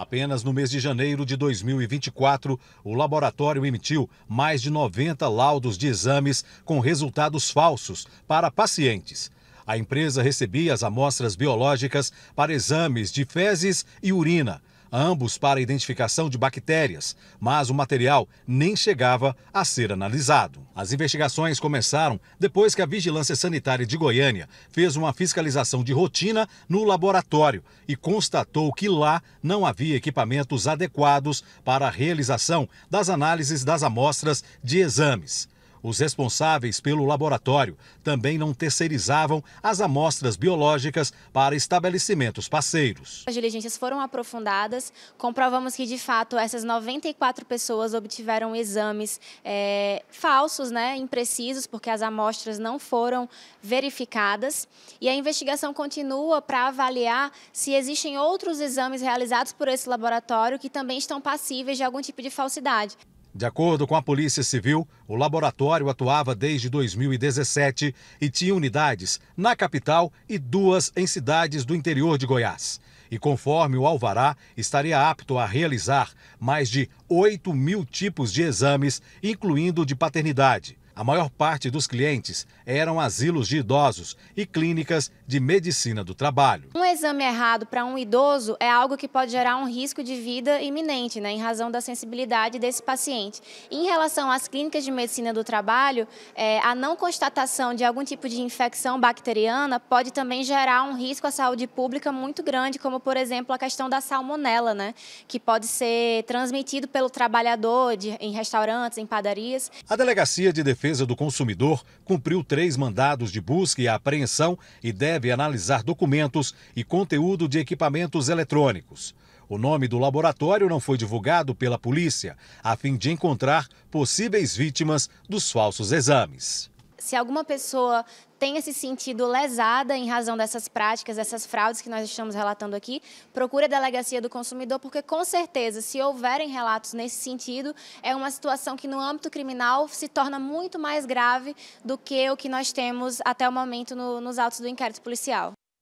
Apenas no mês de janeiro de 2024, o laboratório emitiu mais de 90 laudos de exames com resultados falsos para pacientes. A empresa recebia as amostras biológicas para exames de fezes e urina ambos para identificação de bactérias, mas o material nem chegava a ser analisado. As investigações começaram depois que a Vigilância Sanitária de Goiânia fez uma fiscalização de rotina no laboratório e constatou que lá não havia equipamentos adequados para a realização das análises das amostras de exames. Os responsáveis pelo laboratório também não terceirizavam as amostras biológicas para estabelecimentos parceiros. As diligências foram aprofundadas, comprovamos que, de fato, essas 94 pessoas obtiveram exames é, falsos, né, imprecisos, porque as amostras não foram verificadas. E a investigação continua para avaliar se existem outros exames realizados por esse laboratório que também estão passíveis de algum tipo de falsidade. De acordo com a Polícia Civil, o laboratório atuava desde 2017 e tinha unidades na capital e duas em cidades do interior de Goiás. E conforme o Alvará, estaria apto a realizar mais de 8 mil tipos de exames, incluindo de paternidade. A maior parte dos clientes eram asilos de idosos e clínicas de medicina do trabalho. Um exame errado para um idoso é algo que pode gerar um risco de vida iminente, né, em razão da sensibilidade desse paciente. Em relação às clínicas de medicina do trabalho, é, a não constatação de algum tipo de infecção bacteriana pode também gerar um risco à saúde pública muito grande, como por exemplo a questão da salmonela, né, que pode ser transmitido pelo trabalhador de, em restaurantes, em padarias. A delegacia de defesa Defesa do Consumidor cumpriu três mandados de busca e apreensão e deve analisar documentos e conteúdo de equipamentos eletrônicos. O nome do laboratório não foi divulgado pela polícia, a fim de encontrar possíveis vítimas dos falsos exames se alguma pessoa tenha se sentido lesada em razão dessas práticas, dessas fraudes que nós estamos relatando aqui, procure a delegacia do consumidor, porque com certeza, se houverem relatos nesse sentido, é uma situação que no âmbito criminal se torna muito mais grave do que o que nós temos até o momento no, nos autos do inquérito policial.